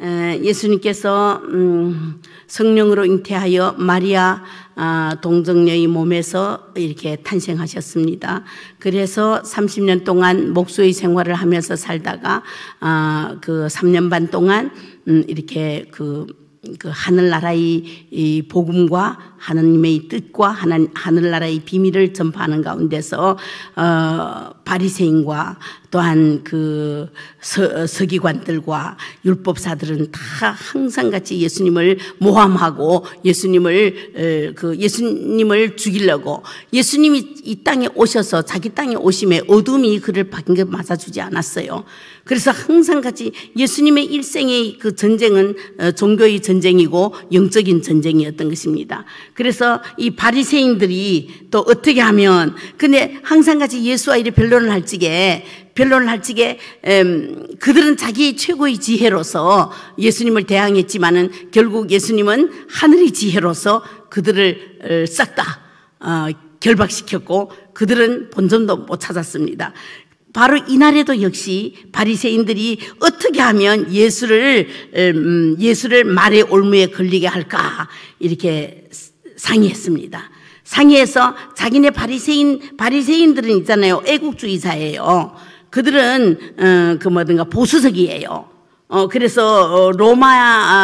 예수님께서 음, 성령으로 잉태하여 마리아 아, 동정녀의 몸에서 이렇게 탄생하셨습니다. 그래서 30년 동안 목수의 생활을 하면서 살다가 아, 그 3년 반 동안 음, 이렇게 그, 그 하늘나라의 복음과 하느님의 뜻과 하나, 하늘나라의 비밀을 전파하는 가운데서 어, 바리새인과 또한 그 서, 서기관들과 율법사들은 다 항상 같이 예수님을 모함하고 예수님을 그 예수님을 죽이려고 예수님이 이 땅에 오셔서 자기 땅에 오심에 어둠이 그를 방금 맞아주지 않았어요. 그래서 항상 같이 예수님의 일생의 그 전쟁은 어, 종교의 전쟁이고 영적인 전쟁이었던 것입니다. 그래서 이 바리새인들이 또 어떻게 하면 근데 항상 같이 예수와 이리 별로 변론을 할지게 변론을 할지게 음, 그들은 자기 최고의 지혜로서 예수님을 대항했지만은 결국 예수님은 하늘의 지혜로서 그들을 어, 싹다 어, 결박시켰고 그들은 본전도 못 찾았습니다. 바로 이날에도 역시 바리새인들이 어떻게 하면 예수를 음, 예수를 말의 올무에 걸리게 할까 이렇게 상의했습니다. 상의해서 자기네 바리새인 바리새인들은 있잖아요. 애국주의자예요. 그들은 어, 그 뭐든가 보수적이에요. 어, 그래서 어, 로마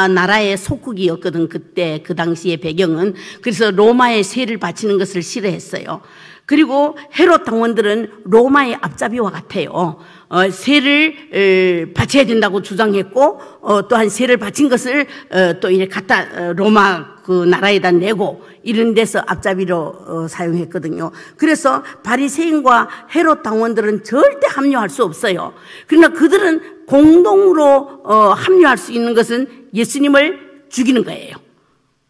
아, 나라의 속국이었거든 그때 그 당시의 배경은 그래서 로마의 세를 바치는 것을 싫어했어요. 그리고 헤롯 당원들은 로마의 앞잡이와 같아요. 세를 어, 바쳐야 된다고 주장했고 어, 또한 세를 바친 것을 어, 또 이제 갖다 로마 그 나라에다 내고 이런 데서 앞잡이로 사용했거든요. 그래서 바리새인과 헤롯 당원들은 절대 합류할 수 없어요. 그러나 그들은 공동으로 합류할 수 있는 것은 예수님을 죽이는 거예요.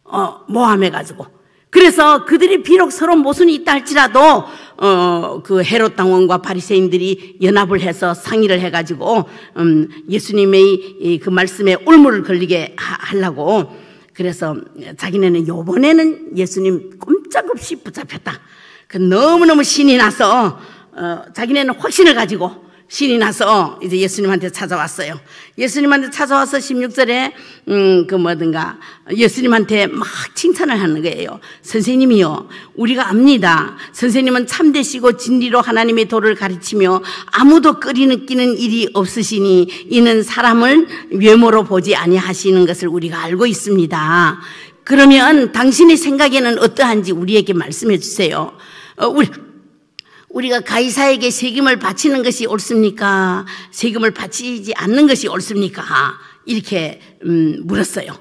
어, 모함해 가지고. 그래서 그들이 비록 서로 모순이 있다 할지라도 어, 그 헤롯 당원과 바리새인들이 연합을 해서 상의를 해가지고 음, 예수님의 이, 그 말씀에 올무를 걸리게 하, 하려고 그래서 자기네는 요번에는 예수님 꼼짝없이 붙잡혔다. 그 너무너무 신이 나서 어, 자기네는 확신을 가지고 신이 나서 어, 이제 예수님한테 찾아왔어요. 예수님한테 찾아와서 16절에 음 그 뭐든가 예수님한테 막 칭찬을 하는 거예요. 선생님이요. 우리가 압니다. 선생님은 참되시고 진리로 하나님의 도를 가르치며 아무도 끓이느끼는 일이 없으시니 이는 사람을 외모로 보지 아니하시는 것을 우리가 알고 있습니다. 그러면 당신의 생각에는 어떠한지 우리에게 말씀해 주세요. 어, 우리 우리가 가이사에게 세금을 바치는 것이 옳습니까? 세금을 바치지 않는 것이 옳습니까? 아, 이렇게 음, 물었어요.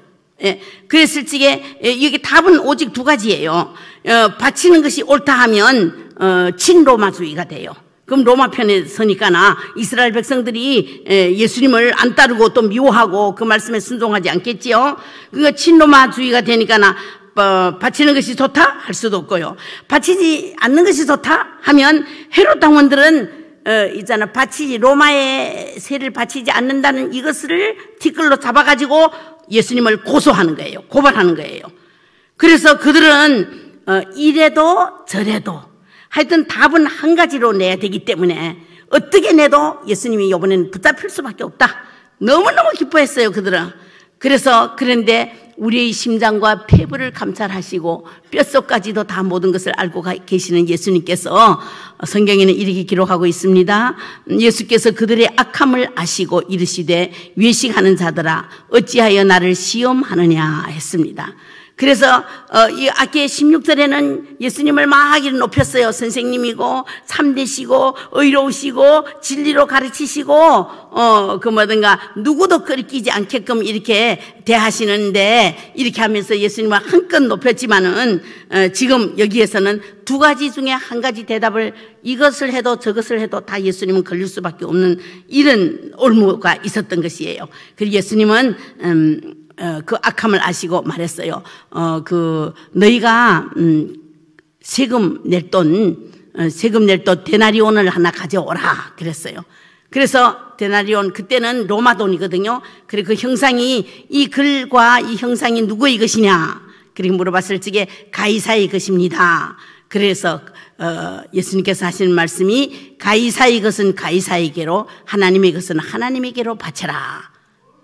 예, 그랬을 적에 예, 여기 답은 오직 두 가지예요. 어, 바치는 것이 옳다 하면 어, 친로마주의가 돼요. 그럼 로마 편에 서니까나 이스라엘 백성들이 예, 예수님을 안 따르고 또 미워하고 그 말씀에 순종하지 않겠지요. 그거 친로마주의가 되니까나 어, 바치는 것이 좋다 할 수도 없고요. 바치지 않는 것이 좋다 하면 헤롯 당원들은 어, 있잖아 바치지 로마의 세를 바치지 않는다는 이것을 티끌로 잡아가지고 예수님을 고소하는 거예요. 고발하는 거예요. 그래서 그들은 어, 이래도 저래도 하여튼 답은 한 가지로 내야 되기 때문에 어떻게 내도 예수님이 이번에는 붙잡힐 수밖에 없다. 너무너무 기뻐했어요, 그들은. 그래서 그런데 우리의 심장과 폐부를 감찰하시고 뼛속까지도 다 모든 것을 알고 계시는 예수님께서 성경에는 이렇게 기록하고 있습니다. 예수께서 그들의 악함을 아시고 이르시되 외식하는 자들아 어찌하여 나를 시험하느냐 했습니다. 그래서 어, 이 아께 16절에는 예수님을 망하기를 높였어요. 선생님이고 참되시고 의로우시고 진리로 가르치시고 어 그 뭐든가 누구도 끌끼지 않게끔 이렇게 대하시는데 이렇게 하면서 예수님을 한껏 높였지만은 어, 지금 여기에서는 두 가지 중에 한 가지 대답을 이것을 해도 저것을 해도 다 예수님은 걸릴 수밖에 없는 이런 올무가 있었던 것이에요. 그리고 예수님은 음그 악함을 아시고 말했어요. 어, 그 너희가 음, 세금 낼 돈, 어, 세금 낼 돈대나리온을 하나 가져오라 그랬어요. 그래서 대나리온 그때는 로마 돈이거든요. 그리고 그 형상이 이 글과 이 형상이 누구의 것이냐? 그리고 물어봤을 적에 가이사의 것입니다. 그래서 어, 예수님께서 하시는 말씀이 가이사의 것은 가이사에게로 하나님의 것은 하나님에게로 바쳐라.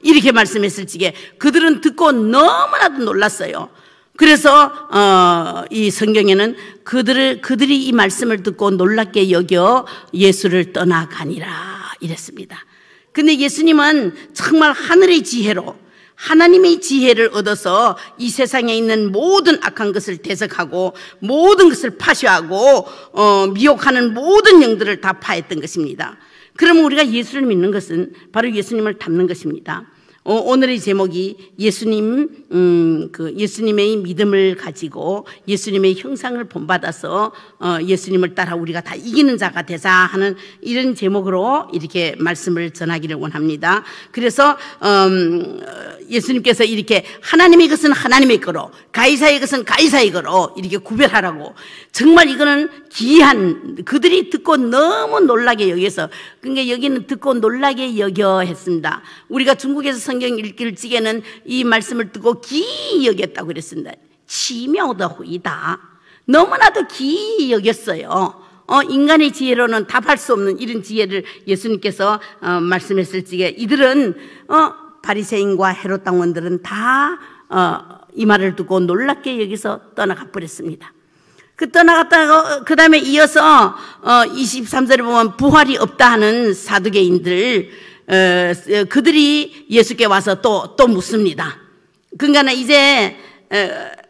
이렇게 말씀했을지게 그들은 듣고 너무나도 놀랐어요. 그래서 어, 이 성경에는 그들을 그들이 이 말씀을 듣고 놀랍게 여겨 예수를 떠나가니라 이랬습니다. 근데 예수님은 정말 하늘의 지혜로 하나님의 지혜를 얻어서 이 세상에 있는 모든 악한 것을 대적하고 모든 것을 파쇄하고 어, 미혹하는 모든 영들을 다 파했던 것입니다. 그러면 우리가 예수를 믿는 것은 바로 예수님을 닮는 것입니다. 어, 오늘의 제목이 예수님, 음, 그 예수님의 믿음을 가지고 예수님의 형상을 본받아서 어, 예수님을 따라 우리가 다 이기는 자가 되자 하는 이런 제목으로 이렇게 말씀을 전하기를 원합니다. 그래서, 음, 예수님께서 이렇게 하나님의 것은 하나님의 거로 가이사의 것은 가이사의 거로 이렇게 구별하라고 정말 이거는 기이한 그들이 듣고 너무 놀라게 여기서 그러니까 여기는 듣고 놀라게 여겨 했습니다. 우리가 중국에서 성경 읽기를 찌개는 이 말씀을 듣고 기이 여겼다고 그랬습니다. 치명도후이다 너무나도 기이 여겼어요. 어, 인간의 지혜로는 답할 수 없는 이런 지혜를 예수님께서 어, 말씀했을지에 이들은 어, 바리새인과 헤롯 당원들은 다이 어, 말을 듣고 놀랍게 여기서 떠나가 버렸습니다. 그 떠나갔다가 그 다음에 이어서 23절에 어, 보면 부활이 없다 하는 사두개인들 어, 그들이 예수께 와서 또또 또 묻습니다. 그러니까 이제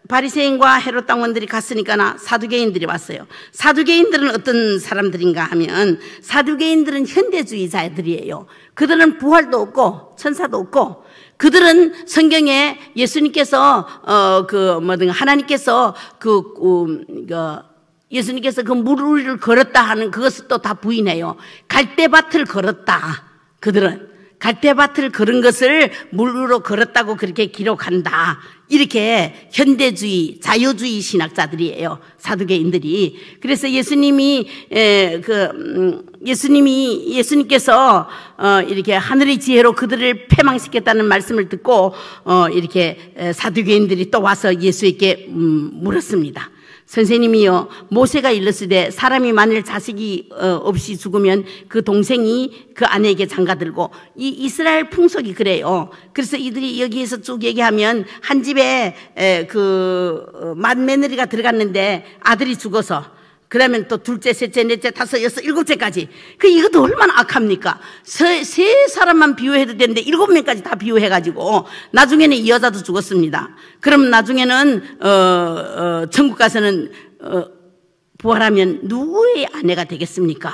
바리새인과 헤롯 당원들이 갔으니까나 사두개인들이 왔어요. 사두개인들은 어떤 사람들인가 하면 사두개인들은 현대주의자들이에요. 그들은 부활도 없고 천사도 없고 그들은 성경에 예수님께서 어 그 뭐든 하나님께서 그, 그, 그 예수님께서 그 물을 걸었다 하는 그것을 또다 부인해요. 갈대밭을 걸었다. 그들은 갈대밭을 걸은 것을 물로 걸었다고 그렇게 기록한다. 이렇게 현대주의, 자유주의 신학자들이에요. 사두개인들이. 그래서 예수님이, 에, 그, 음, 예수님이, 예수님께서, 어, 이렇게 하늘의 지혜로 그들을 패망시켰다는 말씀을 듣고, 어, 이렇게 사두개인들이 또 와서 예수에게, 음, 물었습니다. 선생님이여 모세가 일렀으되 사람이 만일 자식이 어, 없이 죽으면 그 동생이 그 아내에게 장가들고 이 이스라엘 풍속이 그래요. 그래서 이들이 여기에서 쭉 얘기하면 한 집에 그 맏며느리가 어, 들어갔는데 아들이 죽어서 그러면 또 둘째, 셋째, 넷째, 다섯, 여섯, 일곱째까지. 그 이것도 얼마나 악합니까? 세, 세 사람만 비유해도 되는데 일곱 명까지 다 비유해가지고 나중에는 이 여자도 죽었습니다. 그럼 나중에는 어, 어, 천국 가서는 어, 부활하면 누구의 아내가 되겠습니까?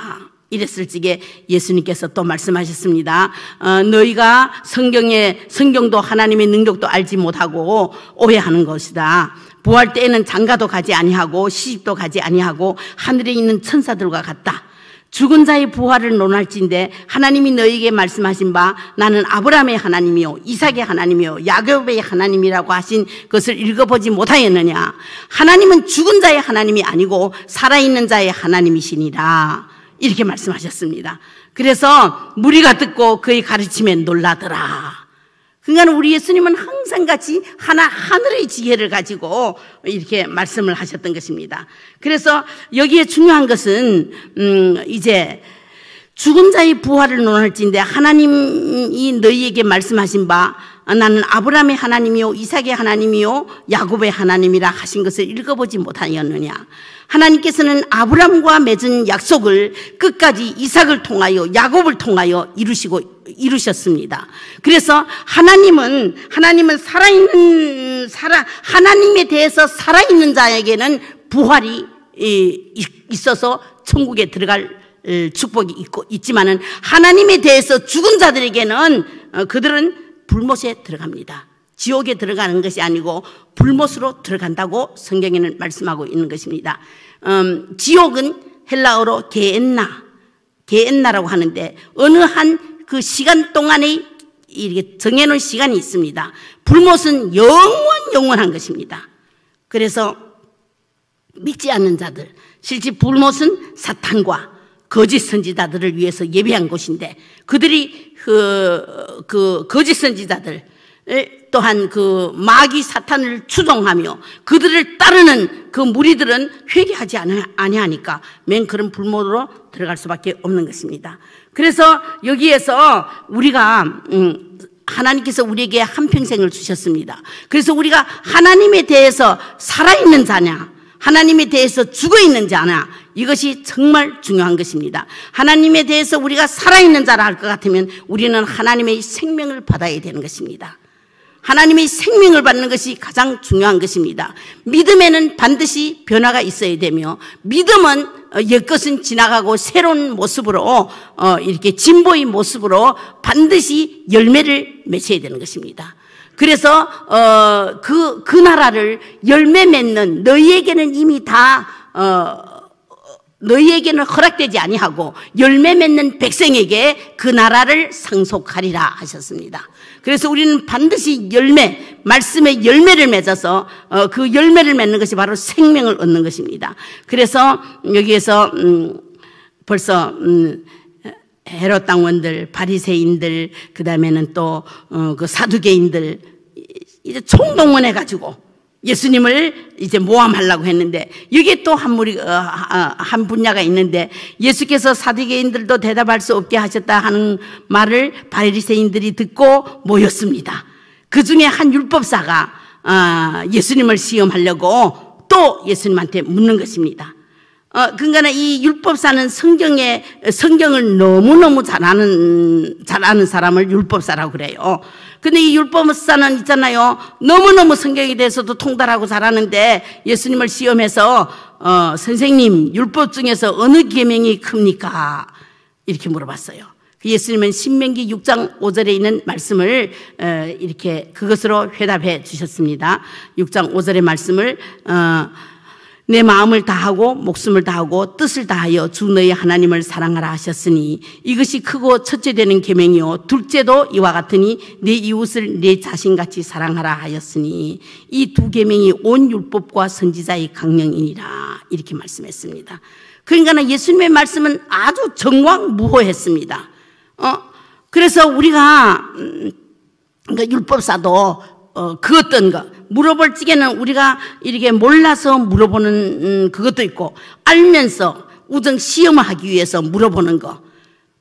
이랬을 적에 예수님께서 또 말씀하셨습니다. 어, 너희가 성경의 성경도 하나님의 능력도 알지 못하고 오해하는 것이다. 부활 때에는 장가도 가지 아니하고 시집도 가지 아니하고 하늘에 있는 천사들과 같다. 죽은 자의 부활을 논할진데 하나님이 너에게 말씀하신 바 나는 아브라함의 하나님이요 이삭의 하나님이요 야곱의 하나님이라고 하신 것을 읽어보지 못하였느냐 하나님은 죽은 자의 하나님이 아니고 살아있는 자의 하나님이시니라 이렇게 말씀하셨습니다 그래서 무리가 듣고 그의 가르침에 놀라더라 그러니까 우리 예수님은 항상 같이 하나 하늘의 지혜를 가지고 이렇게 말씀을 하셨던 것입니다. 그래서 여기에 중요한 것은 음 이제 죽은 자의 부활을 논할지인데 하나님이 너희에게 말씀하신 바 아, 나는 아브라함의 하나님이요 이삭의 하나님이요 야곱의 하나님이라 하신 것을 읽어보지 못하였느냐 하나님께서는 아브라함과 맺은 약속을 끝까지 이삭을 통하여 야곱을 통하여 이루시고 이루셨습니다. 그래서 하나님은 하나님은 살아있는 살아 하나님에 대해서 살아있는 자에게는 부활이 있어서 천국에 들어갈 축복이 있고 있지만은 하나님에 대해서 죽은 자들에게는 어, 그들은 불못에 들어갑니다. 지옥에 들어가는 것이 아니고 불못으로 들어간다고 성경에는 말씀하고 있는 것입니다. 음, 지옥은 헬라어로 게엔나, 게엔나라고 하는데 어느 한 그 시간 동안에 이렇게 정해놓은 시간이 있습니다. 불못은 영원 영원한 것입니다. 그래서 믿지 않는 자들, 실제 불못은 사탄과 거짓 선지자들을 위해서 예비한 곳인데 그들이 그, 그 거짓 선지자들 또한 그 마귀 사탄을 추종하며 그들을 따르는 그 무리들은 회개하지 아니하니까 맨 그런 불모로 들어갈 수밖에 없는 것입니다. 그래서 여기에서 우리가 음, 하나님께서 우리에게 한 평생을 주셨습니다. 그래서 우리가 하나님에 대해서 살아있는 자냐, 하나님에 대해서 죽어 있는 자냐 이것이 정말 중요한 것입니다. 하나님에 대해서 우리가 살아있는 자라 할 것 같으면 우리는 하나님의 생명을 받아야 되는 것입니다. 하나님의 생명을 받는 것이 가장 중요한 것입니다. 믿음에는 반드시 변화가 있어야 되며 믿음은 옛것은 어, 지나가고 새로운 모습으로 어, 이렇게 진보의 모습으로 반드시 열매를 맺어야 되는 것입니다. 그래서 어, 그, 그 나라를 열매 맺는 너희에게는 이미 다 어, 너희에게는 허락되지 아니하고 열매 맺는 백성에게 그 나라를 상속하리라 하셨습니다. 그래서 우리는 반드시 열매, 말씀의 열매를 맺어서 어, 그 열매를 맺는 것이 바로 생명을 얻는 것입니다. 그래서 여기에서 음, 벌써 음, 헤롯 당원들, 바리새인들, 그다음에는 또그 어, 사두개인들 이제 총동원해 가지고 예수님을 이제 모함하려고 했는데 여기또한 무리 어, 어, 한 분야가 있는데 예수께서 사두개인들도 대답할 수 없게 하셨다 하는 말을 바리새인들이 듣고 모였습니다. 그 중에 한 율법사가 예수님을 시험하려고 또 예수님한테 묻는 것입니다. 어, 그러니까 이 율법사는 성경에 성경을 너무너무 잘하는잘 아는 사람을 율법사라고 그래요. 근데 이 율법사는 있잖아요. 너무너무 성경에 대해서도 통달하고 잘하는데 예수님을 시험해서 어, 선생님 율법 중에서 어느 계명이 큽니까? 이렇게 물어봤어요. 그 예수님은 신명기 6장 5절에 있는 말씀을 어, 이렇게 그것으로 회답해 주셨습니다. 6장 5절의 말씀을 어, 내 마음을 다하고 목숨을 다하고 뜻을 다하여 주 너의 하나님을 사랑하라 하셨으니 이것이 크고 첫째 되는 계명이요 둘째도 이와 같으니 내 이웃을 내 자신같이 사랑하라 하였으니 이 두 계명이 온 율법과 선지자의 강령이니라 이렇게 말씀했습니다. 그러니까 예수님의 말씀은 아주 정황무호했습니다. 어? 그래서 우리가 음, 그러니까 율법사도 어, 그 어떤 것. 물어볼 적에는 우리가 이렇게 몰라서 물어보는 음, 그것도 있고 알면서 우정 시험을 하기 위해서 물어보는 거.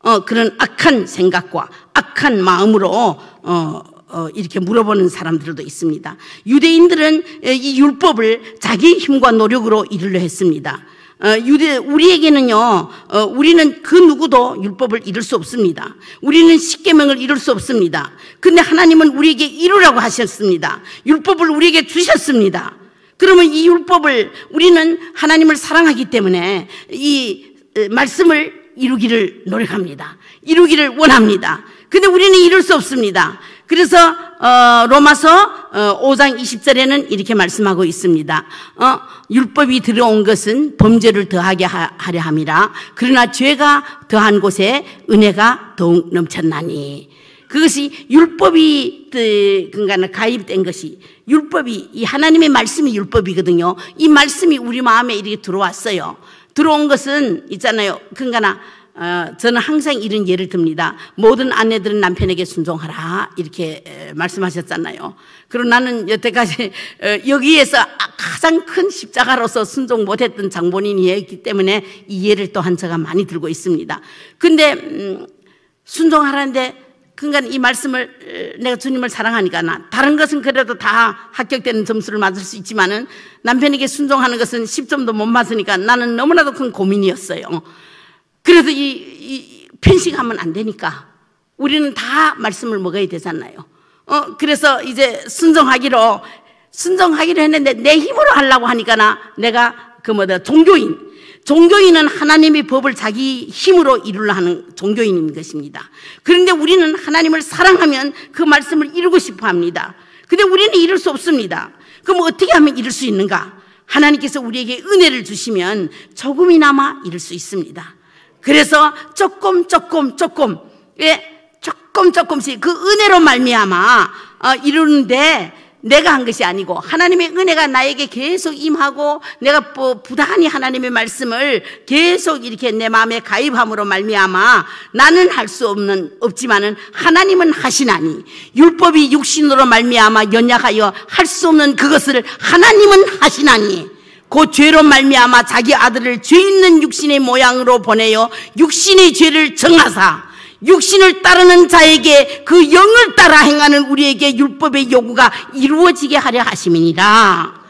어, 그런 악한 생각과 악한 마음으로 어, 어, 이렇게 물어보는 사람들도 있습니다. 유대인들은 이 율법을 자기 힘과 노력으로 이르려 했습니다. 어, 유대 우리에게는요, 어, 우리는 그 누구도 율법을 이룰 수 없습니다. 우리는 십계명을 이룰 수 없습니다. 근데 하나님은 우리에게 이루라고 하셨습니다. 율법을 우리에게 주셨습니다. 그러면 이 율법을 우리는 하나님을 사랑하기 때문에 이 어, 말씀을 이루기를 노력합니다. 이루기를 원합니다. 근데 우리는 이룰 수 없습니다. 그래서 어, 로마서 어, 5장 20절에는 이렇게 말씀하고 있습니다. 어, 율법이 들어온 것은 범죄를 더하게 하, 려 함이라. 그러나 죄가 더한 곳에 은혜가 더욱 넘쳤나니. 그것이 율법이 그러니까 가입된 것이 율법이 이 하나님의 말씀이 율법이거든요. 이 말씀이 우리 마음에 이렇게 들어왔어요. 들어온 것은 있잖아요. 그러니 어, 저는 항상 이런 예를 듭니다. 모든 아내들은 남편에게 순종하라 이렇게 말씀하셨잖아요. 그리고 나는 여태까지 어, 여기에서 가장 큰 십자가로서 순종 못했던 장본인이었기 때문에 이해를 또한 제가 많이 들고 있습니다. 근데 음, 순종하라는데 그러니까 이 말씀을 내가 주님을 사랑하니까 나 다른 것은 그래도 다 합격되는 점수를 맞을 수 있지만은 남편에게 순종하는 것은 10점도 못 맞으니까 나는 너무나도 큰 고민이었어요. 그래서 이, 이 편식하면 안 되니까 우리는 다 말씀을 먹어야 되잖아요. 어, 그래서 이제 순종하기로 순종하기로 했는데 내 힘으로 하려고 하니까 나 내가 그 뭐다 종교인 종교인은 하나님의 법을 자기 힘으로 이루려 하는 종교인인 것입니다. 그런데 우리는 하나님을 사랑하면 그 말씀을 이루고 싶어 합니다. 근데 우리는 이룰 수 없습니다. 그럼 어떻게 하면 이룰 수 있는가? 하나님께서 우리에게 은혜를 주시면 조금이나마 이룰 수 있습니다. 그래서 조금 조금 조금 예 조금 조금씩 그 은혜로 말미암아 어, 이루는데 내가 한 것이 아니고 하나님의 은혜가 나에게 계속 임하고 내가 부단히 하나님의 말씀을 계속 이렇게 내 마음에 가입함으로 말미암아 나는 할 수 없는 없지만은 하나님은 하시나니 율법이 육신으로 말미암아 연약하여 할 수 없는 그것을 하나님은 하시나니 그 죄로 말미암아 자기 아들을 죄 있는 육신의 모양으로 보내어 육신의 죄를 정하사 육신을 따르는 자에게 그 영을 따라 행하는 우리에게 율법의 요구가 이루어지게 하려 하심이니라.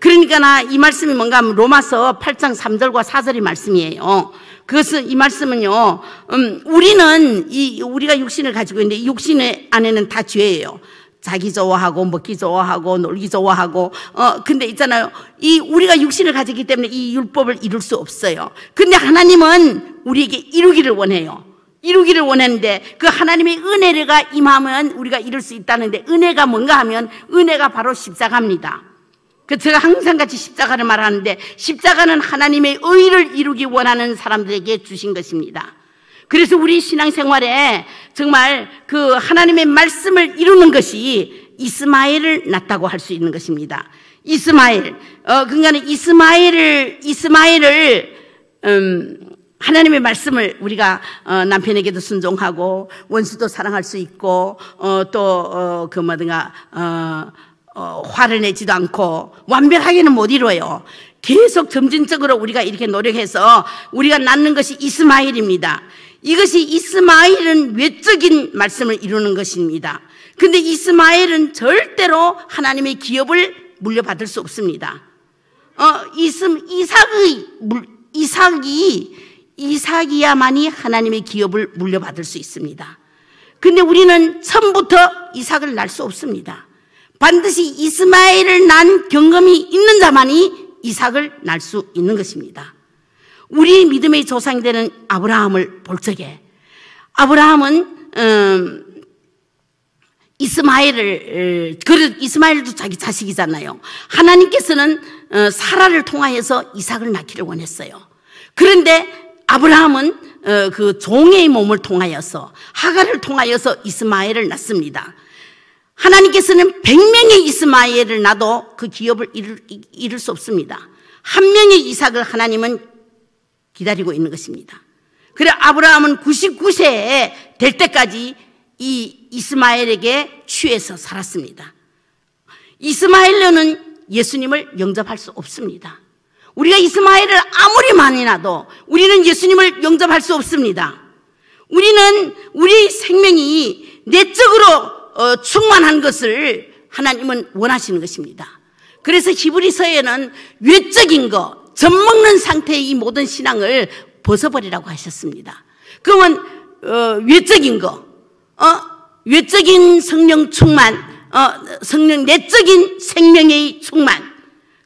그러니까 나 이 말씀이 뭔가 하면 로마서 8장 3절과 4절의 말씀이에요. 그것은 이 말씀은요. 음, 우리는 이 우리가 육신을 가지고 있는데 육신의 안에는 다 죄예요. 자기 좋아하고 먹기 좋아하고 놀기 좋아하고 어 근데 있잖아요. 이 우리가 육신을 가지기 때문에 이 율법을 이룰 수 없어요. 근데 하나님은 우리에게 이루기를 원해요. 이루기를 원했는데 그 하나님의 은혜가 임하면 우리가 이룰 수 있다는데 은혜가 뭔가 하면 은혜가 바로 십자가입니다. 그 제가 항상 같이 십자가를 말하는데 십자가는 하나님의 의를 이루기 원하는 사람들에게 주신 것입니다. 그래서 우리 신앙생활에 정말 그 하나님의 말씀을 이루는 것이 이스마엘을 낳다고 았할수 있는 것입니다. 이스마엘. 어, 그러니까 이스마엘을, 이스마엘을, 음, 하나님의 말씀을 우리가 어, 남편에게도 순종하고 원수도 사랑할 수 있고 어, 또그 어, 그 뭐든가 어, 어, 화를 내지도 않고 완벽하게는 못이루어요 계속 점진적으로 우리가 이렇게 노력해서 우리가 낳는 것이 이스마엘입니다. 이것이 이스마엘은 외적인 말씀을 이루는 것입니다. 근데 이스마엘은 절대로 하나님의 기업을 물려받을 수 없습니다. 어, 이스, 이삭의, 이삭이, 이삭이야만이 하나님의 기업을 물려받을 수 있습니다. 근데 우리는 처음부터 이삭을 낳을 수 없습니다. 반드시 이스마엘을 난 경험이 있는 자만이 이삭을 낳을 수 있는 것입니다. 우리 믿음의 조상이 되는 아브라함을 볼 적에 아브라함은 음, 이스마엘을 그 이스마엘도 자기 자식이잖아요. 하나님께서는 어, 사라를 통하여서 이삭을 낳기를 원했어요. 그런데 아브라함은 어, 그 종의 몸을 통하여서 하가를 통하여서 이스마엘을 낳습니다. 하나님께서는 100명의 이스마엘을 낳아도 그 기업을 이룰, 이룰 수 없습니다. 한 명의 이삭을 하나님은 기다리고 있는 것입니다. 그래 아브라함은 9 9세될 때까지 이 이스마엘에게 취해서 살았습니다. 이스마엘로는 예수님을 영접할 수 없습니다. 우리가 이스마엘을 아무리 많이 놔도 우리는 예수님을 영접할 수 없습니다. 우리는 우리 생명이 내적으로 어, 충만한 것을 하나님은 원하시는 것입니다. 그래서 히브리서에는 외적인 것, 젖먹는 상태의 이 모든 신앙을 벗어버리라고 하셨습니다. 그러면 어, 외적인 거, 어, 외적인 성령 충만, 어, 성령 내적인 생명의 충만.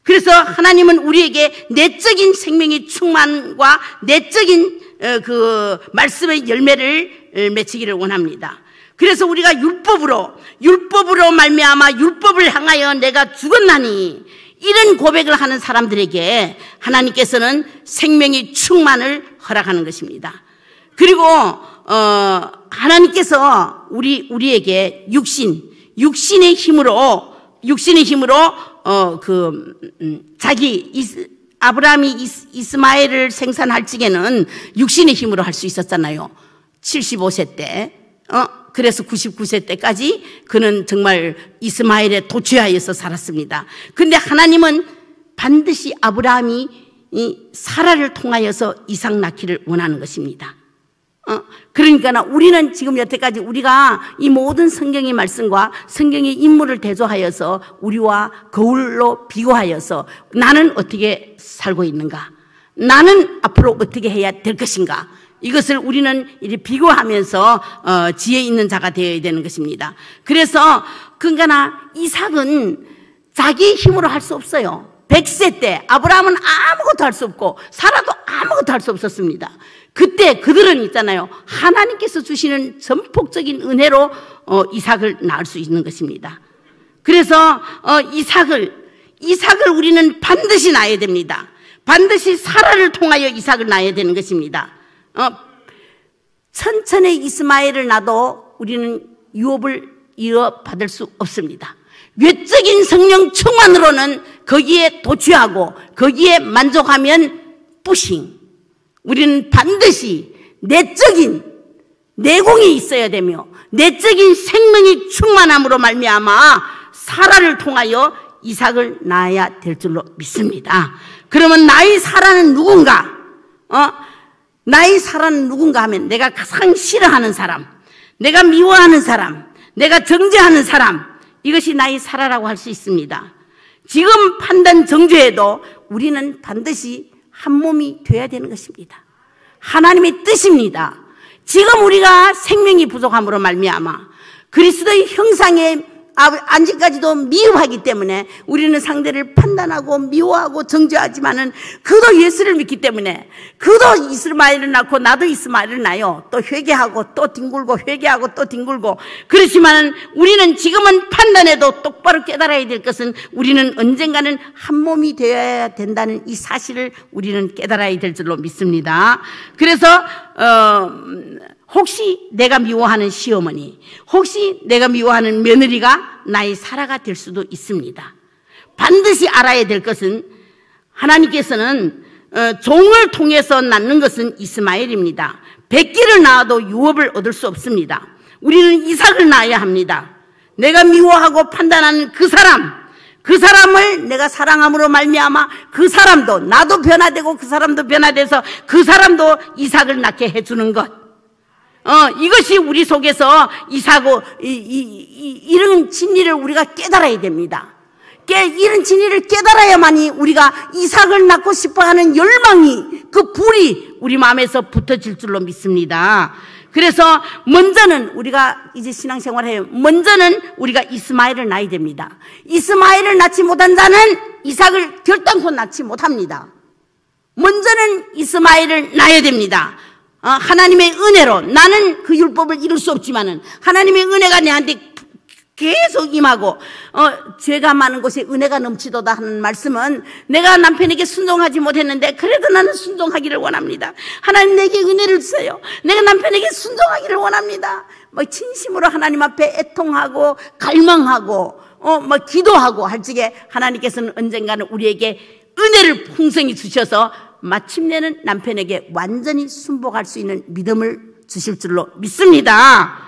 그래서 하나님은 우리에게 내적인 생명의 충만과 내적인 어, 그 말씀의 열매를 어, 맺히기를 원합니다. 그래서 우리가 율법으로 율법으로 말미암아 율법을 향하여 내가 죽었나니 이런 고백을 하는 사람들에게 하나님께서는 생명의 충만을 허락하는 것입니다. 그리고 어, 하나님께서 우리 우리에게 육신 육신의 힘으로 육신의 힘으로 어, 그 음, 자기 이스, 아브라함이 이스, 이스마엘을 생산할 적에는 육신의 힘으로 할 수 있었잖아요. 75세 때. 어? 그래서 99세 때까지 그는 정말 이스마엘의 도취하에서 살았습니다. 그런데 하나님은 반드시 아브라함이 이 사라를 통하여서 이상 낳기를 원하는 것입니다. 어, 그러니까 우리는 지금 여태까지 우리가 이 모든 성경의 말씀과 성경의 인물을 대조하여서 우리와 거울로 비교하여서 나는 어떻게 살고 있는가? 나는 앞으로 어떻게 해야 될 것인가? 이것을 우리는 이제 비교하면서 어, 지혜 있는 자가 되어야 되는 것입니다. 그래서 그러나 이삭은 자기 힘으로 할 수 없어요. 100세 때 아브라함은 아무것도 할 수 없고 살아도 아무것도 할 수 없었습니다. 그때 그들은 있잖아요. 하나님께서 주시는 전폭적인 은혜로 어, 이삭을 낳을 수 있는 것입니다. 그래서 어, 이삭을 이삭을 우리는 반드시 낳아야 됩니다. 반드시 사라를 통하여 이삭을 낳아야 되는 것입니다. 어, 선천의 이스마엘을 놔도 우리는 유업을 이어받을 수 없습니다. 외적인 성령 충만으로는 거기에 도취하고 거기에 만족하면 뿌싱. 우리는 반드시 내적인 내공이 있어야 되며 내적인 생명이 충만함으로 말미암아 사라를 통하여 이삭을 낳아야 될 줄로 믿습니다. 그러면 나의 사라는 누군가? 어? 나의 사랑 은 누군가 하면 내가 가장 싫어하는 사람, 내가 미워하는 사람, 내가 정죄하는 사람, 이것이 나의 사랑이라고할 수 있습니다. 지금 판단 정죄에도 우리는 반드시 한 몸이 되어야 되는 것입니다. 하나님의 뜻입니다. 지금 우리가 생명이 부족함으로 말미암아 그리스도의 형상의 아직까지도 미워하기 때문에 우리는 상대를 판단하고 미워하고 정죄하지만은 그도 예수를 믿기 때문에 그도 이스마엘을 낳고 나도 이스마엘을 낳아요. 또 회개하고 또 뒹굴고 회개하고 또 뒹굴고 그렇지만은 우리는 지금은 판단해도 똑바로 깨달아야 될 것은 우리는 언젠가는 한 몸이 되어야 된다는 이 사실을 우리는 깨달아야 될 줄로 믿습니다. 그래서 어 혹시 내가 미워하는 시어머니, 혹시 내가 미워하는 며느리가 나의 사라가 될 수도 있습니다. 반드시 알아야 될 것은 하나님께서는 어, 종을 통해서 낳는 것은 이스마엘입니다. 백기를 낳아도 유업을 얻을 수 없습니다. 우리는 이삭을 낳아야 합니다. 내가 미워하고 판단하는 그 사람, 그 사람을 내가 사랑함으로 말미암아 그 사람도 나도 변화되고 그 사람도 변화돼서 그 사람도 이삭을 낳게 해주는 것. 어, 이것이 우리 속에서 이사고, 이, 이, 이, 런 진리를 우리가 깨달아야 됩니다. 깨, 이런 진리를 깨달아야만이 우리가 이삭을 낳고 싶어 하는 열망이, 그 불이 우리 마음에서 붙어질 줄로 믿습니다. 그래서 먼저는 우리가 이제 신앙생활 해요. 먼저는 우리가 이스마엘을 낳아야 됩니다. 이스마엘을 낳지 못한 자는 이삭을 결단코 낳지 못합니다. 먼저는 이스마엘을 낳아야 됩니다. 어, 하나님의 은혜로 나는 그 율법을 이룰 수 없지만은 하나님의 은혜가 내한테 계속 임하고 어 죄가 많은 곳에 은혜가 넘치도다 하는 말씀은 내가 남편에게 순종하지 못했는데 그래도 나는 순종하기를 원합니다. 하나님 내게 은혜를 주세요. 내가 남편에게 순종하기를 원합니다. 뭐 진심으로 하나님 앞에 애통하고 갈망하고 어뭐 기도하고 할 적에 하나님께서는 언젠가는 우리에게 은혜를 풍성히 주셔서 마침내는 남편에게 완전히 순복할 수 있는 믿음을 주실 줄로 믿습니다.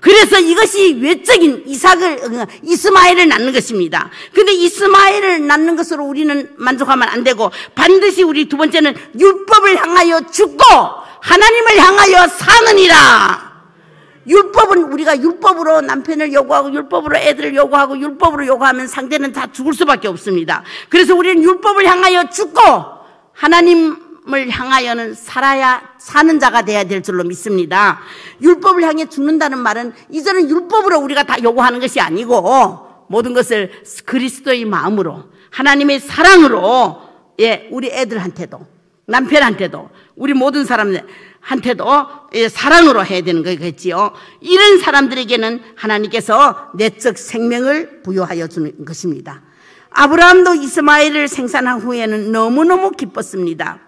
그래서 이것이 외적인 이삭을 어, 이스마엘을 낳는 것입니다. 근데 이스마엘을 낳는 것으로 우리는 만족하면 안 되고 반드시 우리 두 번째는 율법을 향하여 죽고 하나님을 향하여 사느니라. 율법은 우리가 율법으로 남편을 요구하고 율법으로 애들을 요구하고 율법으로 요구하면 상대는 다 죽을 수밖에 없습니다. 그래서 우리는 율법을 향하여 죽고 하나님을 향하여는 살아야 사는 자가 돼야 될 줄로 믿습니다. 율법을 향해 죽는다는 말은 이제는 율법으로 우리가 다 요구하는 것이 아니고 모든 것을 그리스도의 마음으로 하나님의 사랑으로 예, 우리 애들한테도 남편한테도 우리 모든 사람한테도 예, 사랑으로 해야 되는 거겠지요. 이런 사람들에게는 하나님께서 내적 생명을 부여하여 주는 것입니다. 아브라함도 이스마엘을 생산한 후에는 너무너무 기뻤습니다.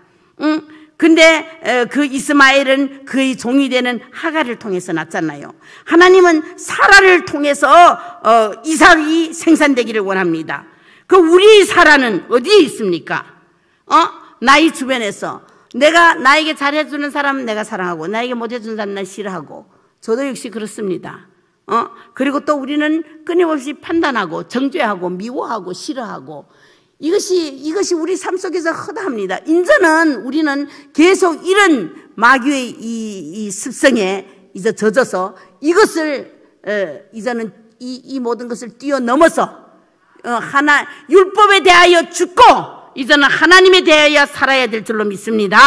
응? 근데 그 이스마엘은 그의 종이 되는 하가를 통해서 낳잖아요. 하나님은 사라를 통해서 어, 이삭이 생산되기를 원합니다. 그 우리 사라는 어디에 있습니까? 어? 나의 주변에서 내가 나에게 잘해주는 사람은 내가 사랑하고 나에게 못해주는 사람은 난 싫어하고 저도 역시 그렇습니다. 어? 그리고 또 우리는 끊임없이 판단하고 정죄하고 미워하고 싫어하고 이것이 이것이 우리 삶 속에서 허다합니다. 인제는 우리는 계속 이런 마귀의 이, 이 습성에 이제 젖어서 이것을 에, 어, 이제는 이, 이 모든 것을 뛰어넘어서 어, 하나 율법에 대하여 죽고 이제는 하나님에 대하여 살아야 될 줄로 믿습니다.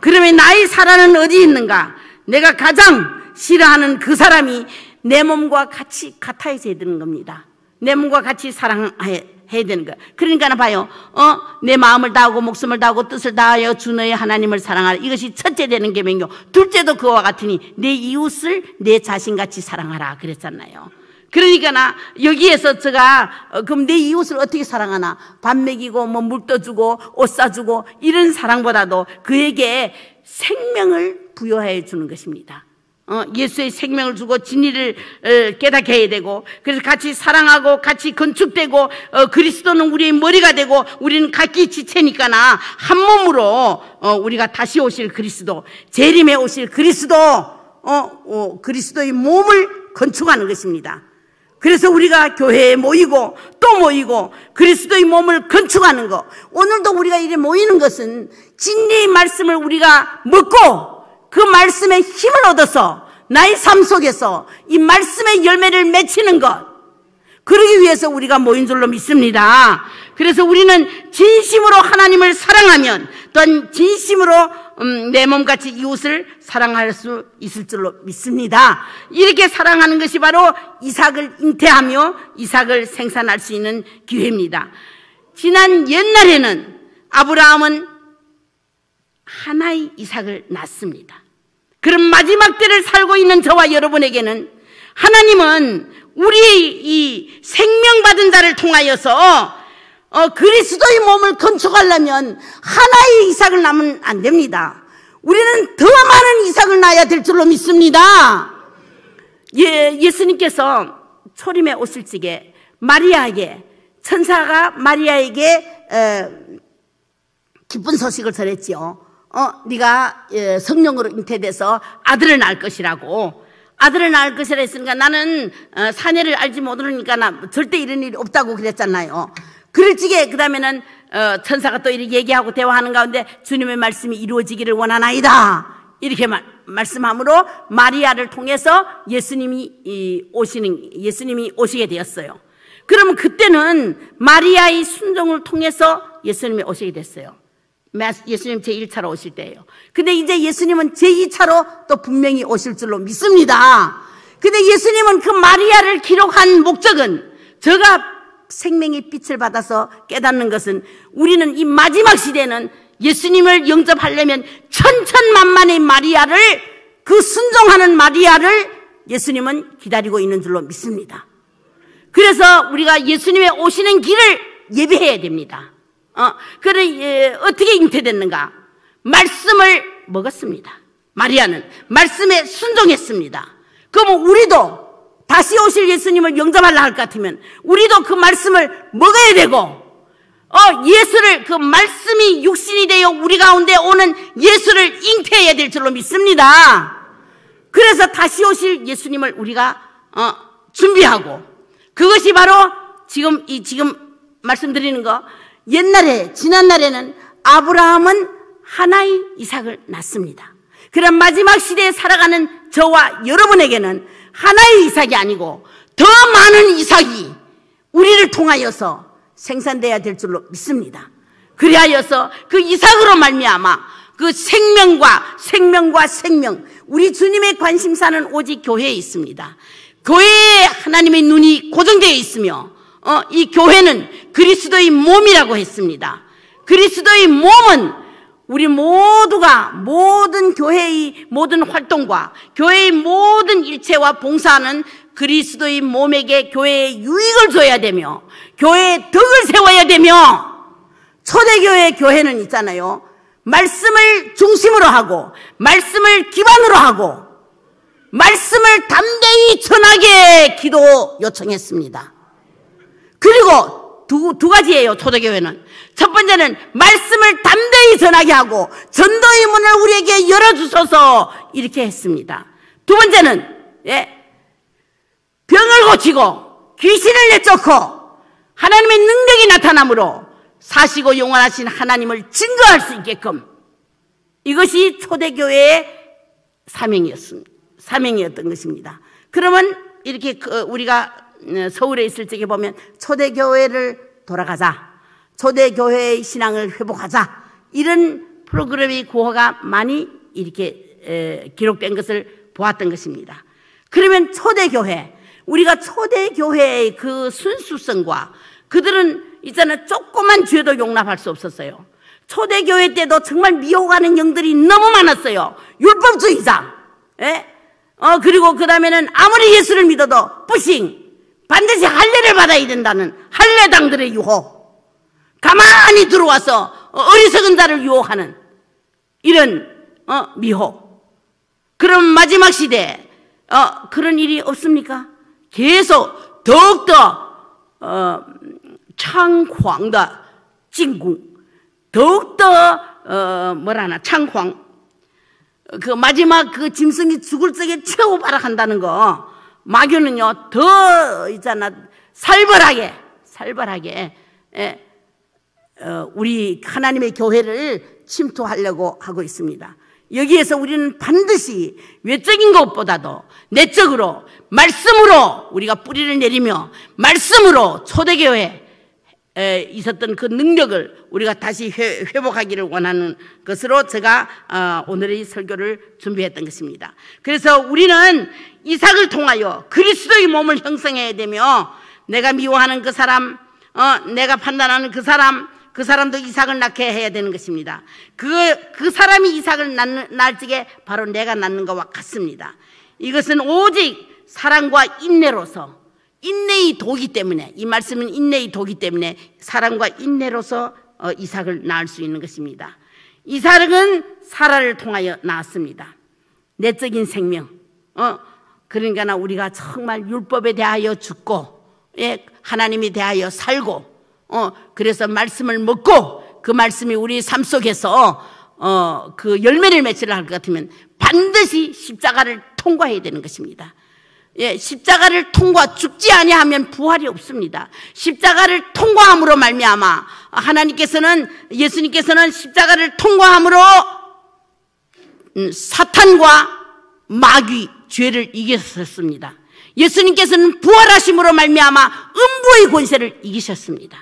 그러면 나의 사랑은 어디 있는가? 내가 가장 싫어하는 그 사람이 내 몸과 같이 같아야 해야 되는 겁니다. 내 몸과 같이 사랑해야 되는 거 그러니까 는 봐요. 어? 내 마음을 다하고 목숨을 다하고 뜻을 다하여 주 너의 하나님을 사랑하라. 이것이 첫째 되는 계명이요. 둘째도 그와 같으니 내 이웃을 내 자신같이 사랑하라 그랬잖아요. 그러니까 나 여기에서 제가 어, 그럼 내 이웃을 어떻게 사랑하나 밥 먹이고 뭐 물도 주고 옷 사주고 이런 사랑보다도 그에게 생명을 부여해 주는 것입니다. 어, 예수의 생명을 주고 진리를 어, 깨닫게 해야 되고 그래서 같이 사랑하고 같이 건축되고 어, 그리스도는 우리의 머리가 되고 우리는 각기 지체니까나 한 몸으로 어, 우리가 다시 오실 그리스도 재림에 오실 그리스도 어, 어, 그리스도의 몸을 건축하는 것입니다. 그래서 우리가 교회에 모이고 또 모이고 그리스도의 몸을 건축하는 것 오늘도 우리가 이래 모이는 것은 진리의 말씀을 우리가 먹고 그말씀에 힘을 얻어서 나의 삶 속에서 이 말씀의 열매를 맺히는 것. 그러기 위해서 우리가 모인 줄로 믿습니다. 그래서 우리는 진심으로 하나님을 사랑하면 또한 진심으로 음, 내 몸같이 이웃을 사랑할 수 있을 줄로 믿습니다. 이렇게 사랑하는 것이 바로 이삭을 잉태하며 이삭을 생산할 수 있는 기회입니다. 지난 옛날에는 아브라함은 하나의 이삭을 낳습니다. 그런 마지막 때를 살고 있는 저와 여러분에게는 하나님은 우리이 생명받은 자를 통하여서 어, 그리스도의 몸을 건축하려면 하나의 이삭을 낳으면 안 됩니다. 우리는 더 많은 이삭을 낳아야 될 줄로 믿습니다. 예, 예수님께서 초림의 옷을 찌게 마리아에게 천사가 마리아에게 에, 기쁜 소식을 전했지요. 어, 네가 예, 성령으로 잉태돼서 아들을 낳을 것이라고 아들을 낳을 것이라 했으니까 나는 어, 사내를 알지 못하니까 나 절대 이런 일이 없다고 그랬잖아요. 그럴지게 그 다음에는 어, 천사가 또 이렇게 얘기하고 대화하는 가운데 주님의 말씀이 이루어지기를 원하나이다. 이렇게 말, 말씀함으로 마리아를 통해서 예수님이 오시는 예수님이 오시게 되었어요. 그러면 그때는 마리아의 순종을 통해서 예수님이 오시게 됐어요. 예수님 제1차로 오실 때예요. 근데 이제 예수님은 제2차로 또 분명히 오실 줄로 믿습니다. 근데 예수님은 그 마리아를 기록한 목적은 저가 생명의 빛을 받아서 깨닫는 것은 우리는 이 마지막 시대는 예수님을 영접하려면 천천만만의 마리아를 그 순종하는 마리아를 예수님은 기다리고 있는 줄로 믿습니다. 그래서 우리가 예수님의 오시는 길을 예비해야 됩니다. 어, 그를 어떻게 잉태됐는가? 말씀을 먹었습니다. 마리아는 말씀에 순종했습니다. 그러면 우리도 다시 오실 예수님을 영접하려 할 것 같으면 우리도 그 말씀을 먹어야 되고 어, 예수를 그 말씀이 육신이 되어 우리 가운데 오는 예수를 잉태해야 될 줄로 믿습니다. 그래서 다시 오실 예수님을 우리가 어, 준비하고 그것이 바로 지금 이 지금 말씀드리는 거 옛날에 지난날에는 아브라함은 하나의 이삭을 낳습니다. 그런 마지막 시대에 살아가는 저와 여러분에게는 하나의 이삭이 아니고 더 많은 이삭이 우리를 통하여서 생산돼야 될 줄로 믿습니다. 그리하여서 그 이삭으로 말미암아 그 생명과 생명과 생명 우리 주님의 관심사는 오직 교회에 있습니다. 교회에 하나님의 눈이 고정되어 있으며 어, 이 교회는 그리스도의 몸이라고 했습니다. 그리스도의 몸은 우리 모두가 모든 교회의 모든 활동과 교회의 모든 일체와 봉사는 그리스도의 몸에게 교회의 유익을 줘야 되며 교회의 덕을 세워야 되며 초대교회 교회는 있잖아요. 말씀을 중심으로 하고 말씀을 기반으로 하고 말씀을 담대히 전하게 기도 요청했습니다. 그리고 두, 두 가지예요, 초대교회는. 첫 번째는 말씀을 담대히 전하게 하고 전도의 문을 우리에게 열어주소서 이렇게 했습니다. 두 번째는, 예, 병을 고치고 귀신을 내쫓고 하나님의 능력이 나타남으로 사시고 영원하신 하나님을 증거할 수 있게끔 이것이 초대교회의 사명이었습니다. 사명이었던 것입니다. 그러면 이렇게 그 우리가 어, 서울에 있을 적에 보면 초대교회를 돌아가자. 초대교회의 신앙을 회복하자. 이런 프로그램의 구호가 많이 이렇게 기록된 것을 보았던 것입니다. 그러면 초대교회, 우리가 초대교회의 그 순수성과 그들은 있잖아 조그만 죄도 용납할 수 없었어요. 초대교회 때도 정말 미혹하는 영들이 너무 많았어요. 율법주의자. 예? 어, 그리고 그 다음에는 아무리 예수를 믿어도 뿌싱 반드시 할례를 받아야 된다는 할례당들의 유혹, 가만히 들어와서 어리석은 자를 유혹하는 이런 어, 미혹. 그럼 마지막 시대에 어, 그런 일이 없습니까? 계속 더욱더 어, 창황의 진공, 더욱더 어, 뭐라나 창황, 그 마지막 그 짐승이 죽을 적에 최후 발악한다는 거. 마귀는요, 더, 있잖아, 살벌하게, 살벌하게, 예, 어, 우리 하나님의 교회를 침투하려고 하고 있습니다. 여기에서 우리는 반드시 외적인 것보다도 내적으로 말씀으로 우리가 뿌리를 내리며 말씀으로 초대교회 있었던 그 능력을 우리가 다시 회, 회복하기를 원하는 것으로 제가 어, 오늘의 설교를 준비했던 것입니다. 그래서 우리는 이삭을 통하여 그리스도의 몸을 형성해야 되며 내가 미워하는 그 사람, 어, 내가 판단하는 그 사람, 그 사람도 이삭을 낳게 해야 되는 것입니다. 그, 그 사람이 이삭을 낳는, 낳을 적에 바로 내가 낳는 것과 같습니다. 이것은 오직 사랑과 인내로서 인내의 도기 때문에 이 말씀은 인내의 도기 때문에 사랑과 인내로서 어, 이삭을 낳을 수 있는 것입니다. 이삭은 사라를 통하여 낳았습니다. 내적인 생명. 어, 그러니까 우리가 정말 율법에 대하여 죽고 예, 하나님이 대하여 살고 어, 그래서 말씀을 먹고 그 말씀이 우리 삶 속에서 어, 그 열매를 맺으려 할 것 같으면 반드시 십자가를 통과해야 되는 것입니다. 예, 십자가를 통과 죽지 아니하면 부활이 없습니다. 십자가를 통과함으로 말미암아 하나님께서는 예수님께서는 십자가를 통과함으로 음, 사탄과 마귀 죄를 이기셨습니다. 예수님께서는 부활하심으로 말미암아 음부의 권세를 이기셨습니다.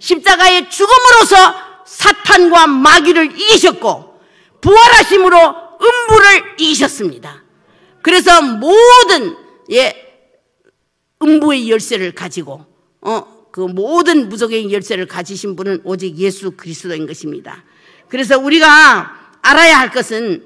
십자가의 죽음으로서 사탄과 마귀를 이기셨고 부활하심으로 음부를 이기셨습니다. 그래서 모든 예, 음부의 열쇠를 가지고 어, 그 모든 무적의 열쇠를 가지신 분은 오직 예수 그리스도인 것입니다. 그래서 우리가 알아야 할 것은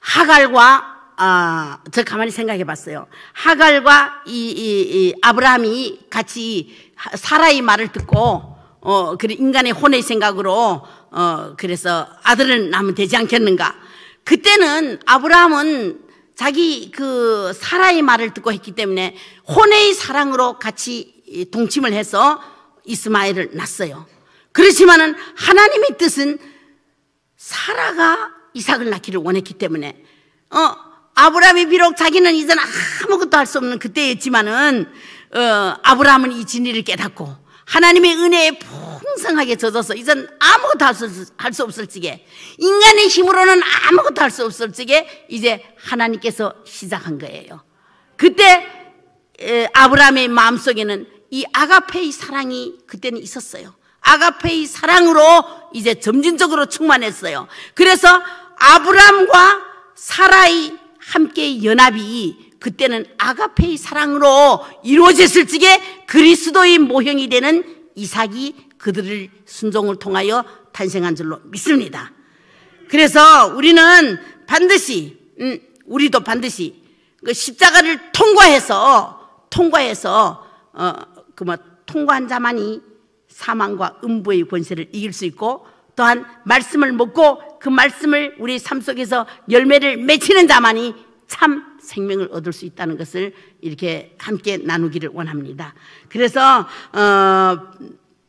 하갈과 아, 저 가만히 생각해 봤어요. 하갈과 이, 이, 이 아브라함이 같이 사라의 말을 듣고 어, 그래 인간의 혼의 생각으로 어, 그래서 아들은 낳으면 되지 않겠는가? 그때는 아브라함은 자기 그 사라의 말을 듣고 했기 때문에 혼의 사랑으로 같이 동침을 해서 이스마엘을 낳았어요. 그렇지만은 하나님의 뜻은 사라가 이삭을 낳기를 원했기 때문에 어 아브라함이 비록 자기는 이제는 아무것도 할 수 없는 그때였지만은 어 아브라함은 이 진리를 깨닫고 하나님의 은혜에 풍성하게 젖어서 이젠 아무것도 할 수 없을지게 인간의 힘으로는 아무것도 할 수 없을지게 이제 하나님께서 시작한 거예요. 그때 아브라함의 마음속에는 이 아가페의 사랑이 그때는 있었어요. 아가페의 사랑으로 이제 점진적으로 충만했어요. 그래서 아브라함과 사라의 함께의 연합이 그때는 아가페의 사랑으로 이루어졌을 지게 그리스도의 모형이 되는 이삭이 그들을 순종을 통하여 탄생한 줄로 믿습니다. 그래서 우리는 반드시, 음, 우리도 반드시 그 십자가를 통과해서, 통과해서, 어, 그 뭐, 통과한 자만이 사망과 음부의 권세를 이길 수 있고 또한 말씀을 먹고 그 말씀을 우리 삶 속에서 열매를 맺히는 자만이 참 생명을 얻을 수 있다는 것을 이렇게 함께 나누기를 원합니다. 그래서 어,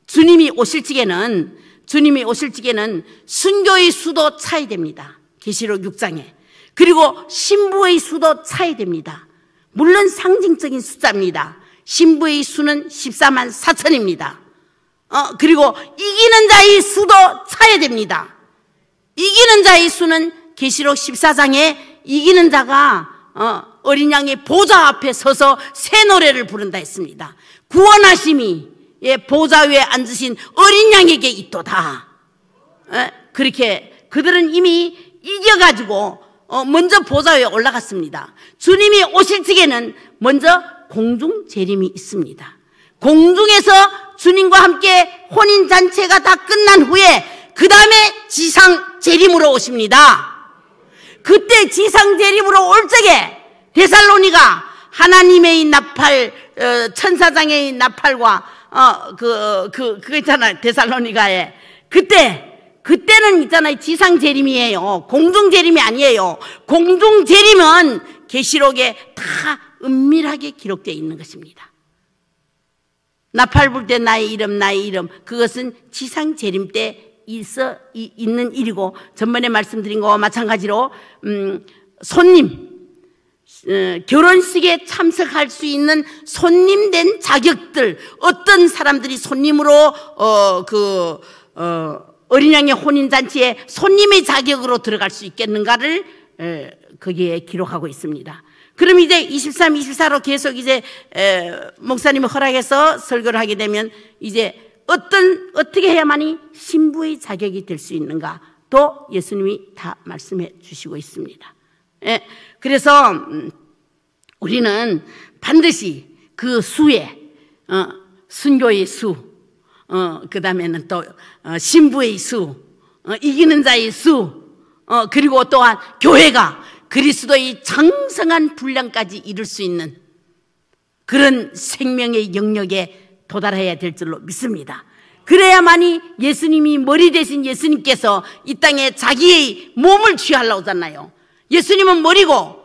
주님이 오실 적에는 주님이 오실 적에는 순교의 수도 차이 됩니다. 계시록 6장에 그리고 신부의 수도 차이 됩니다. 물론 상징적인 숫자입니다. 신부의 수는 14만 4천입니다. 어, 그리고 이기는 자의 수도 차야 됩니다. 이기는 자의 수는 계시록 14장에 이기는 자가 어, 린 양이 보좌 앞에 서서 새 노래를 부른다 했습니다. 구원하심이 예, 보좌 위에 앉으신 어린 양에게 있도다. 예, 그렇게 그들은 이미 이겨가지고 어, 먼저 보좌 위에 올라갔습니다. 주님이 오실 적에는 먼저 공중 재림이 있습니다. 공중에서 주님과 함께 혼인 잔치가 다 끝난 후에 그 다음에 지상 재림으로 오십니다. 그때 지상 재림으로 올 적에 데살로니가 하나님의 나팔 어, 천사장의 나팔과 어그그 그, 어, 그 거 있잖아요 데살로니가에 그때 그때는 있잖아요 지상 재림이에요 공중 재림이 아니에요 공중 재림은 계시록에 다 은밀하게 기록되어 있는 것입니다. 나팔 불 때 나의 이름 나의 이름 그것은 지상 재림 때 있어 이, 있는 일이고 전번에 말씀드린 거와 마찬가지로 음, 손님 어, 결혼식에 참석할 수 있는 손님된 자격들 어떤 사람들이 손님으로 어, 그 어, 어린양의 혼인잔치에 손님의 자격으로 들어갈 수 있겠는가를 에, 거기에 기록하고 있습니다. 그럼 이제 23, 24로 계속 이제 에, 목사님이 허락해서 설교를 하게 되면 이제 어떤 어떻게 해야만이 신부의 자격이 될 수 있는가도 예수님이 다 말씀해 주시고 있습니다. 예, 그래서 음, 우리는 반드시 그 수에 어, 순교의 수, 어, 그 다음에는 또 어, 신부의 수, 어, 이기는 자의 수, 어, 그리고 또한 교회가 그리스도의 장성한 분량까지 이룰 수 있는 그런 생명의 영역에 도달해야 될 줄로 믿습니다. 그래야만이 예수님이 머리 대신 예수님께서 이 땅에 자기의 몸을 취하려고 잖아요 예수님은 머리고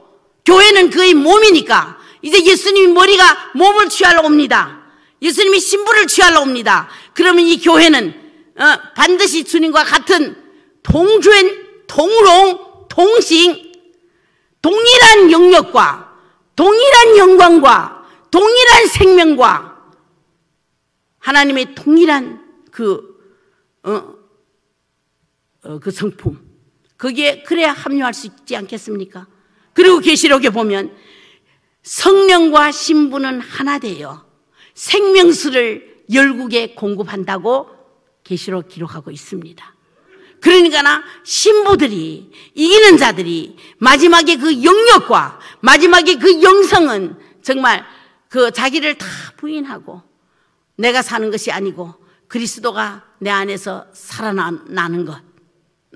교회는 그의 몸이니까 이제 예수님이 머리가 몸을 취하러 옵니다. 예수님이 신부를 취하러 옵니다. 그러면 이 교회는 어, 반드시 주님과 같은 동주엔 동롱 동식 동일한 영역과 동일한 영광과 동일한 생명과 하나님의 통일한 그, 어, 어, 그 성품. 그게 그래야 합류할 수 있지 않겠습니까? 그리고 계시록에 보면 성령과 신부는 하나 되어 생명수를 열국에 공급한다고 계시록 기록하고 있습니다. 그러니까 나 신부들이 이기는 자들이 마지막에 그 영역과 마지막에 그 영성은 정말 그 자기를 다 부인하고 내가 사는 것이 아니고 그리스도가 내 안에서 살아나는 것.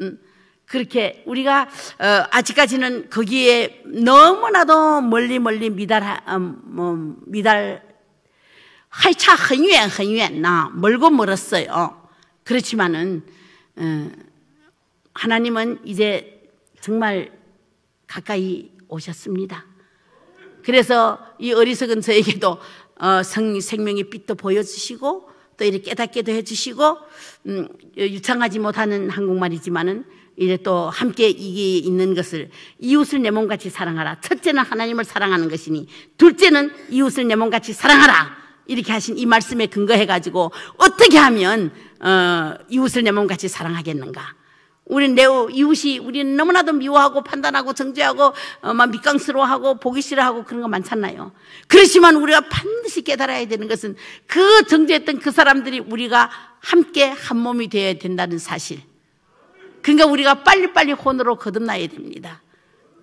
음? 그렇게 우리가 어, 아직까지는 거기에 너무나도 멀리 멀리 음, 뭐, 미달 미달 할차 헌유 헌유엔 나 멀고 멀었어요. 그렇지만은 어, 하나님은 이제 정말 가까이 오셨습니다. 그래서 이 어리석은 저에게도 어, 성, 생명의 빛도 보여주시고 또 이렇게 깨닫게도 해주시고 음, 어, 유창하지 못하는 한국말이지만은 이제 또 함께 이게 있는 것을 이웃을 내 몸같이 사랑하라. 첫째는 하나님을 사랑하는 것이니 둘째는 이웃을 내 몸같이 사랑하라. 이렇게 하신 이 말씀에 근거해 가지고 어떻게 하면 어, 이웃을 내 몸같이 사랑하겠는가? 우린 내 이웃이 우리는 너무나도 미워하고 판단하고 정죄하고 어, 막 밑강스러워하고 보기 싫어하고 그런 거 많잖아요. 그렇지만 우리가 반드시 깨달아야 되는 것은 그 정죄했던 그 사람들이 우리가 함께 한 몸이 되어야 된다는 사실. 그러니까 우리가 빨리빨리 혼으로 거듭나야 됩니다.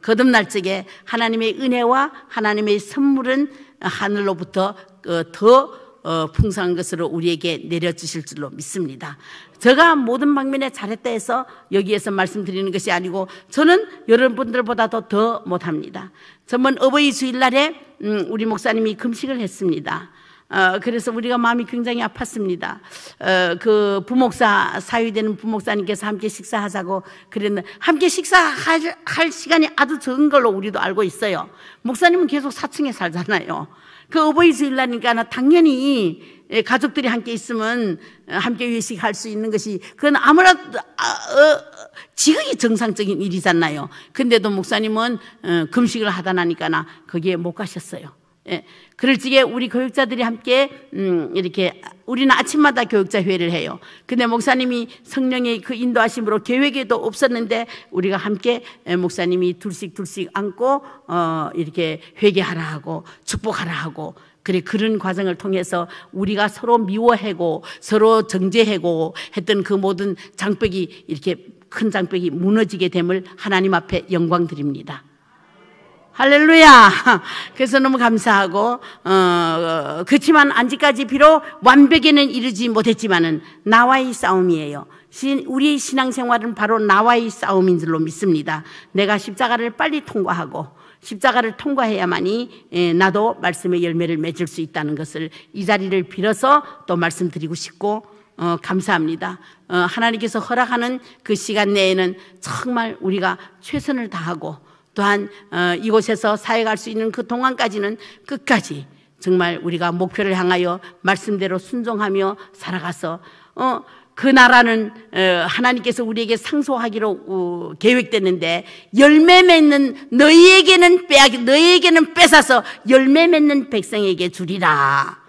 거듭날 적에 하나님의 은혜와 하나님의 선물은 하늘로부터 어, 더 어, 풍성한 것으로 우리에게 내려주실 줄로 믿습니다. 제가 모든 방면에 잘했다 해서 여기에서 말씀드리는 것이 아니고 저는 여러분들보다도 더 못합니다. 전번 어버이 주일날에 음, 우리 목사님이 금식을 했습니다. 어, 그래서 우리가 마음이 굉장히 아팠습니다. 어, 그 부목사, 사위되는 부목사님께서 함께 식사하자고 그랬는데, 함께 식사할 시간이 아주 적은 걸로 우리도 알고 있어요. 목사님은 계속 4층에 살잖아요. 그 어버이 주일날이니까 당연히 예, 가족들이 함께 있으면 어, 함께 외식할 수 있는 것이 그건 아무나 아, 어, 지극히 정상적인 일이잖아요. 근데도 목사님은 어, 금식을 하다 나니까 나 거기에 못 가셨어요. 예, 그럴적에 우리 교육자들이 함께 음, 이렇게 우리는 아침마다 교육자 회의를 해요. 근데 목사님이 성령의 그 인도하심으로 계획에도 없었는데 우리가 함께 예, 목사님이 둘씩 둘씩 안고 어, 이렇게 회개하라 하고 축복하라 하고 그래 그런 과정을 통해서 우리가 서로 미워하고 서로 정죄하고 했던 그 모든 장벽이 이렇게 큰 장벽이 무너지게 됨을 하나님 앞에 영광 드립니다. 할렐루야. 그래서 너무 감사하고 어, 어, 그렇지만 아직까지 비록 완벽에는 이르지 못했지만은 나와의 싸움이에요. 우리의 신앙생활은 바로 나와의 싸움인 줄로 믿습니다. 내가 십자가를 빨리 통과하고 십자가를 통과해야만이 예, 나도 말씀의 열매를 맺을 수 있다는 것을 이 자리를 빌어서 또 말씀드리고 싶고 어, 감사합니다. 어, 하나님께서 허락하는 그 시간 내에는 정말 우리가 최선을 다하고 또한 어, 이곳에서 사역할 수 있는 그 동안까지는 끝까지 정말 우리가 목표를 향하여 말씀대로 순종하며 살아가서 어, 그 나라는 어, 하나님께서 우리에게 상소하기로 어, 계획됐는데 열매 맺는 너희에게는 빼앗 너희에게는 뺏어서 열매 맺는 백성에게 주리라.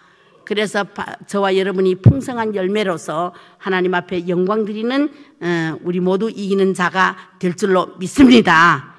그래서 저와 여러분이 풍성한 열매로서 하나님 앞에 영광 드리는 우리 모두 이기는 자가 될 줄로 믿습니다.